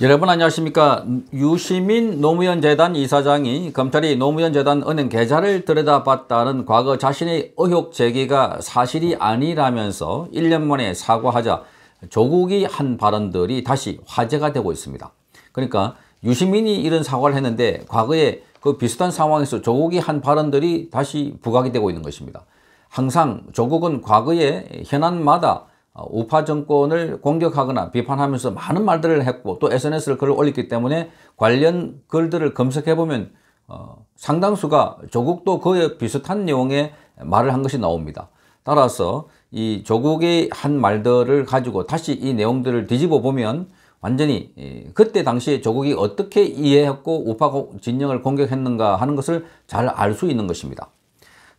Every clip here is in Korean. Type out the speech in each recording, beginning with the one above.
여러분 안녕하십니까 유시민 노무현 재단 이사장이 검찰이 노무현 재단 은행 계좌를 들여다봤다는 과거 자신의 의혹 제기가 사실이 아니라면서 1년 만에 사과하자 조국이 한 발언들이 다시 화제가 되고 있습니다 그러니까 유시민이 이런 사과를 했는데 과거에 그 비슷한 상황에서 조국이 한 발언들이 다시 부각이 되고 있는 것입니다 항상 조국은 과거에 현안마다 어, 우파 정권을 공격하거나 비판하면서 많은 말들을 했고 또 SNS를 글을 올렸기 때문에 관련 글들을 검색해보면 어, 상당수가 조국도 그에 비슷한 내용의 말을 한 것이 나옵니다. 따라서 이 조국의 한 말들을 가지고 다시 이 내용들을 뒤집어 보면 완전히 그때 당시에 조국이 어떻게 이해했고 우파 진영을 공격했는가 하는 것을 잘 알 수 있는 것입니다.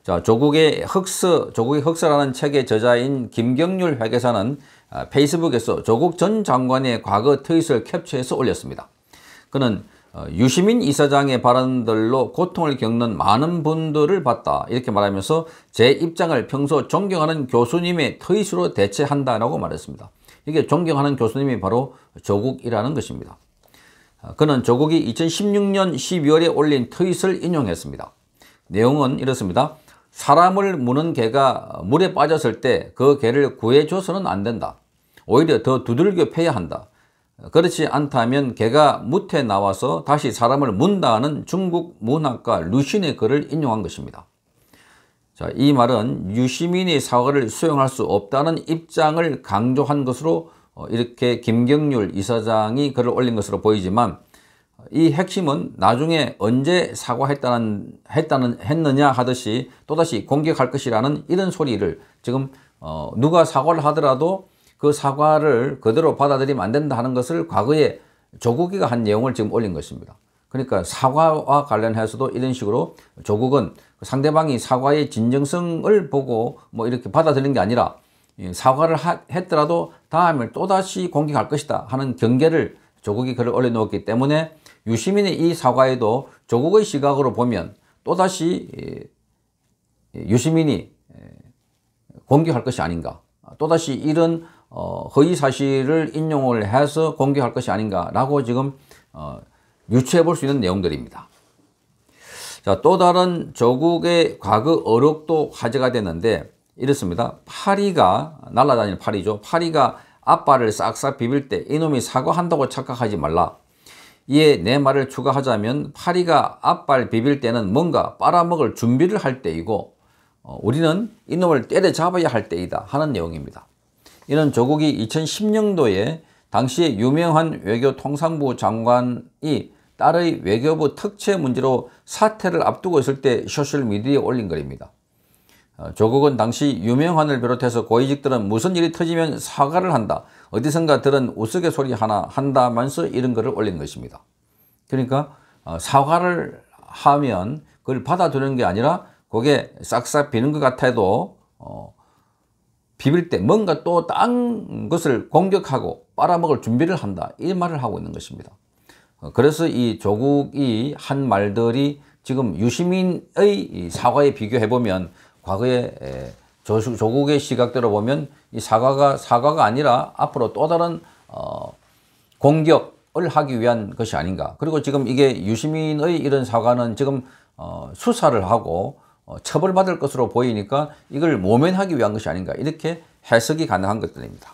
자, 조국의 흑스, 조국의 흑스라는 책의 저자인 김경률 회계사는 아, 페이스북에서 조국 전 장관의 과거 트윗을 캡처해서 올렸습니다. 그는 어, 유시민 이사장의 발언들로 고통을 겪는 많은 분들을 봤다 이렇게 말하면서 제 입장을 평소 존경하는 교수님의 트윗으로 대체한다라고 말했습니다. 이게 존경하는 교수님이 바로 조국이라는 것입니다. 아, 그는 조국이 2016년 12월에 올린 트윗을 인용했습니다. 내용은 이렇습니다. 사람을 무는 개가 물에 빠졌을 때 그 개를 구해줘서는 안 된다. 오히려 더 두들겨 패야 한다. 그렇지 않다면 개가 무태 나와서 다시 사람을 문다는 중국 문학가 루신의 글을 인용한 것입니다. 자, 이 말은 유시민의 사과를 수용할 수 없다는 입장을 강조한 것으로 어, 이렇게 김경률 이사장이 글을 올린 것으로 보이지만 이 핵심은 나중에 언제 사과했다는 했다는 했느냐 하듯이 또다시 공격할 것이라는 이런 소리를 지금 어, 누가 사과를 하더라도 그 사과를 그대로 받아들이면 안 된다 하는 것을 과거에 조국이가 한 내용을 지금 올린 것입니다. 그러니까 사과와 관련해서도 이런 식으로 조국은 상대방이 사과의 진정성을 보고 뭐 이렇게 받아들이는 게 아니라 예, 사과를 하, 했더라도 다음에 또다시 공격할 것이다 하는 경계를 조국이 글을 올려놓았기 때문에 유시민의 이 사과에도 조국의 시각으로 보면 또다시 유시민이 예, 예, 예, 공격할 것이 아닌가 또다시 이런 어, 허위 사실을 인용을 해서 공격할 것이 아닌가라고 지금 어, 유추해 볼 수 있는 내용들입니다. 자, 또 다른 조국의 과거 어록도 화제가 됐는데 이렇습니다. 파리가 날아다니는 파리죠. 파리가 아빠를 싹싹 비빌 때 이놈이 사과한다고 착각하지 말라. 이에 내 말을 추가하자면 파리가 앞발 비빌 때는 뭔가 빨아먹을 준비를 할 때이고 어, 우리는 이놈을 때려잡아야 할 때이다 하는 내용입니다. 이는 조국이 2010년도에 당시 유명한 외교통상부 장관이 딸의 외교부 특채 문제로 사태를 앞두고 있을 때 소셜미디어에 올린 글입니다. 어, 조국은 당시 유명한을 비롯해서 고위직들은 무슨 일이 터지면 사과를 한다. 어디선가 들은 우스갯소리 하나 한다면서 이런 글을 올린 것입니다. 그러니까 어, 사과를 하면 그걸 받아두는게 아니라 그게 싹싹 비는 것 같아도 어, 비빌 때 뭔가 또 딴 것을 공격하고 빨아먹을 준비를 한다. 이 말을 하고 있는 것입니다. 어, 그래서 이 조국이 한 말들이 지금 유시민의 사과에 비교해보면 과거에 예, 조국의 시각대로 보면 이 사과가 사과가 아니라 앞으로 또 다른 어, 공격을 하기 위한 것이 아닌가. 그리고 지금 이게 유시민의 이런 사과는 지금 어, 수사를 하고 어, 처벌받을 것으로 보이니까 이걸 모면하기 위한 것이 아닌가 이렇게 해석이 가능한 것들입니다.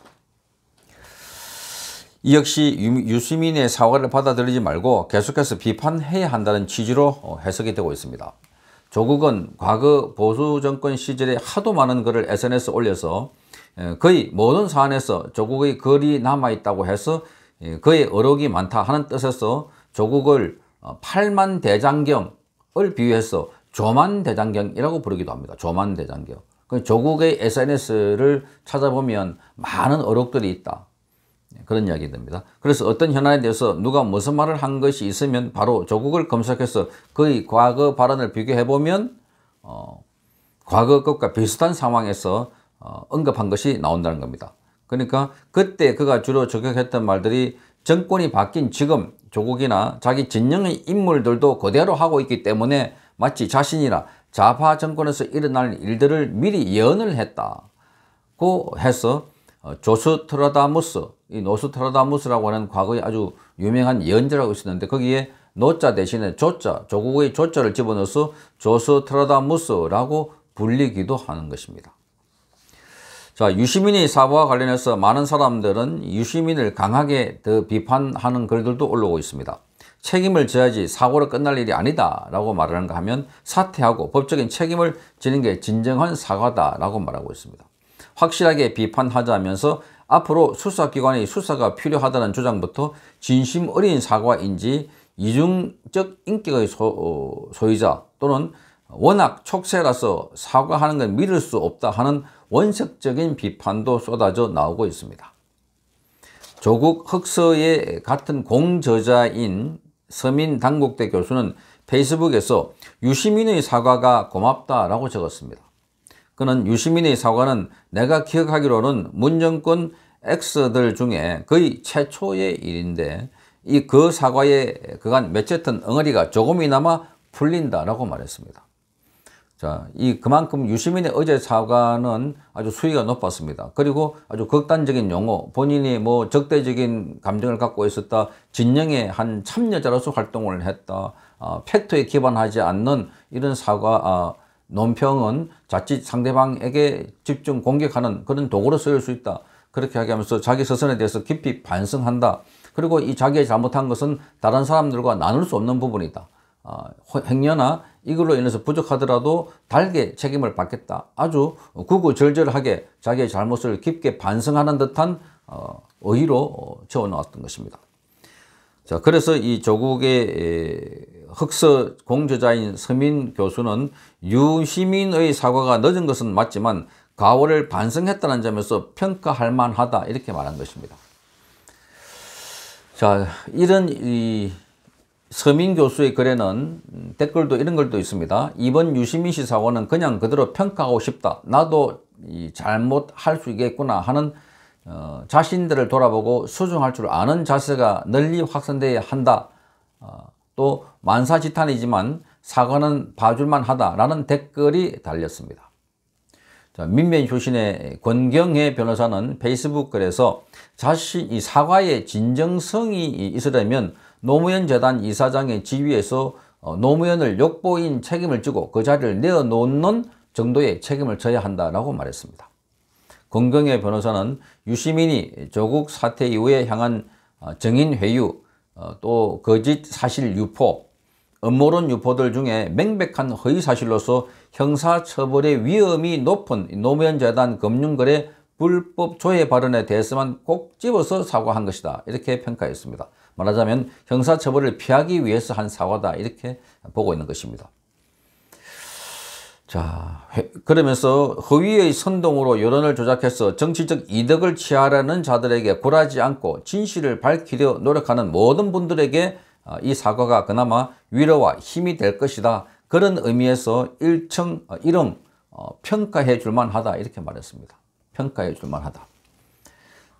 이 역시 유, 시민의 사과를 받아들이지 말고 계속해서 비판해야 한다는 취지로 어, 해석이 되고 있습니다. 조국은 과거 보수 정권 시절에 하도 많은 글을 SNS에 올려서 거의 모든 사안에서 조국의 글이 남아있다고 해서 그의 어록이 많다 하는 뜻에서 조국을 어, 팔만 대장경을 비유해서 조만 대장경이라고 부르기도 합니다. 조만 대장경. 그 조국의 SNS를 찾아보면 많은 어록들이 있다. 그런 이야기 입니다 그래서 어떤 현안에 대해서 누가 무슨 말을 한 것이 있으면 바로 조국을 검색해서 그의 과거 발언을 비교해보면 어, 과거 것과 비슷한 상황에서 어, 언급한 것이 나온다는 겁니다. 그러니까 그때 그가 주로 적용했던 말들이 정권이 바뀐 지금 조국이나 자기 진영의 인물들도 그대로 하고 있기 때문에 마치 자신이나 좌파 정권에서 일어날 일들을 미리 예언을 했다고 해서 어, 조수 트라다무스 이 노스트라다무스라고 하는 과거에 아주 유명한 연언자라고 있었는데 거기에 노자 대신에 조자, 조국의 조자를 집어넣어서 조스트라다무스라고 불리기도 하는 것입니다. 자, 유시민의 사고와 관련해서 많은 사람들은 유시민을 강하게 더 비판하는 글들도 올라오고 있습니다. 책임을 져야지 사고로 끝날 일이 아니다 라고 말하는가 하면 사퇴하고 법적인 책임을 지는 게 진정한 사과다 라고 말하고 있습니다. 확실하게 비판하자면서 앞으로 수사기관의 수사가 필요하다는 주장부터 진심 어린 사과인지 이중적 인격의 소, 어, 소유자 또는 워낙 촉세라서 사과하는 건 믿을 수 없다 하는 원색적인 비판도 쏟아져 나오고 있습니다. 조국 흑서의 같은 공저자인 서민 당국대 교수는 페이스북에서 유시민의 사과가 고맙다라고 적었습니다. 그는 유시민의 사과는 내가 기억하기로는 문정권 X들 중에 거의 최초의 일인데 이 그 사과에 그간 맺혔던 엉어리가 조금이나마 풀린다라고 말했습니다. 자, 이 그만큼 유시민의 어제 사과는 아주 수위가 높았습니다. 그리고 아주 극단적인 용어, 본인이 뭐 적대적인 감정을 갖고 있었다, 진영의 한 참여자로서 활동을 했다, 아, 팩트에 기반하지 않는 이런 사과, 아, 논평은 자칫 상대방에게 집중 공격하는 그런 도구로 쓰일 수 있다. 그렇게 하게 하면서 자기 스스에 대해서 깊이 반성한다. 그리고 이 자기의 잘못한 것은 다른 사람들과 나눌 수 없는 부분이다. 어, 행여나 이걸로 인해서 부족하더라도 달게 책임을 받겠다. 아주 구구절절하게 자기의 잘못을 깊게 반성하는 듯한 어, 의의로 적어 놓았던 것입니다. 자, 그래서 이 조국의 흑서 공저자인 서민 교수는 유시민의 사과가 늦은 것은 맞지만 과오를 반성했다는 점에서 평가할 만하다 이렇게 말한 것입니다. 자, 이런 이 서민 교수의 글에는 음, 댓글도 이런 글도 있습니다. 이번 유시민 씨 사고는 그냥 그대로 평가하고 싶다. 나도 잘못할 수 있겠구나 하는 어, 자신들을 돌아보고 수중할 줄 아는 자세가 널리 확산돼야 한다. 어, 또 만사지탄이지만 사과는 봐줄만 하다라는 댓글이 달렸습니다. 자, 민변 효신의 권경혜 변호사는 페이스북 글에서 자신 이 사과의 진정성이 있으려면 노무현 재단 이사장의 지위에서 어, 노무현을 욕보인 책임을 지고 그 자리를 내어놓는 정도의 책임을 져야 한다라고 말했습니다. 권경의 변호사는 유시민이 조국 사태 이후에 향한 정인 어, 회유, 어, 또 거짓 사실 유포, 음모론 유포들 중에 명백한 허위 사실로서 형사처벌의 위험이 높은 노무현재단 금융거래 불법 조회 발언에 대해서만 꼭 집어서 사과한 것이다. 이렇게 평가했습니다. 말하자면 형사처벌을 피하기 위해서 한 사과다. 이렇게 보고 있는 것입니다. 자, 그러면서 허위의 선동으로 여론을 조작해서 정치적 이득을 취하려는 자들에게 굴하지 않고 진실을 밝히려 노력하는 모든 분들에게 아, 이 사과가 그나마 위로와 힘이 될 것이다. 그런 의미에서 일청, 어, 이름 어, 평가해 줄만 하다. 이렇게 말했습니다. 평가해 줄만 하다.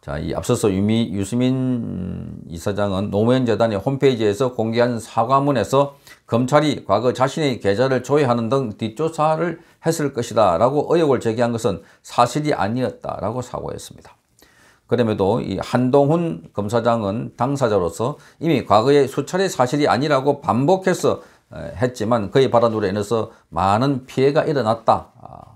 자, 이 앞서서 유미, 유수민 이사장은 노무현 재단의 홈페이지에서 공개한 사과문에서 검찰이 과거 자신의 계좌를 조회하는 등 뒷조사를 했을 것이다 라고 의혹을 제기한 것은 사실이 아니었다 라고 사과했습니다. 그럼에도 이 한동훈 검사장은 당사자로서 이미 과거의 수차례 사실이 아니라고 반복해서 했지만 그의 발언으로 인해서 많은 피해가 일어났다 아,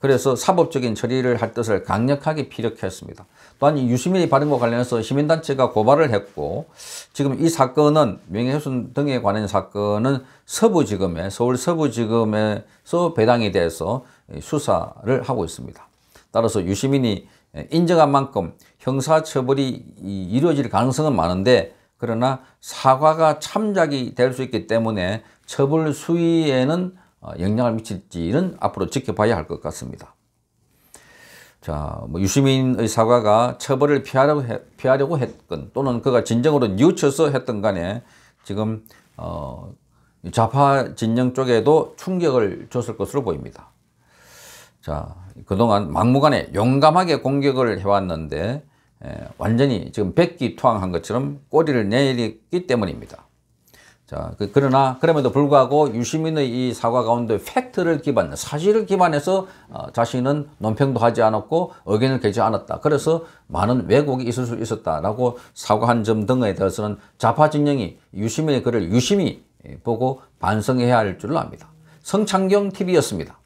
그래서 사법적인 처리를 할 뜻을 강력하게 피력했습니다. 또한 유시민이 발언과 관련해서 시민단체가 고발을 했고 지금 이 사건은 명예훼손 등에 관한 사건은 서부지검에 서울 서부지검에서 배당이 돼서 수사를 하고 있습니다. 따라서 유시민이 인정한 만큼 형사처벌이 이루어질 가능성은 많은데 그러나 사과가 참작이 될 수 있기 때문에 처벌 수위에는 어, 영향을 미칠지는 앞으로 지켜봐야 할 것 같습니다. 자, 뭐 유시민의 사과가 처벌을 피하려고, 해, 피하려고 했건 또는 그가 진정으로 뉘우쳐서 했던 간에 지금 어, 좌파 진영 쪽에도 충격을 줬을 것으로 보입니다. 자, 그동안 막무가내 용감하게 공격을 해왔는데 에, 완전히 지금 백기투항한 것처럼 꼬리를 내리기 때문입니다. 자, 그, 러나 그럼에도 불구하고 유시민의 이 사과 가운데 팩트를 기반, 사실을 기반해서 어, 자신은 논평도 하지 않았고 의견을 개지 않았다. 그래서 많은 왜곡이 있을 수 있었다라고 사과한 점 등에 대해서는 좌파 진영이 유시민의 글을 유심히 예, 보고 반성해야 할 줄로 압니다. 성창경 TV였습니다.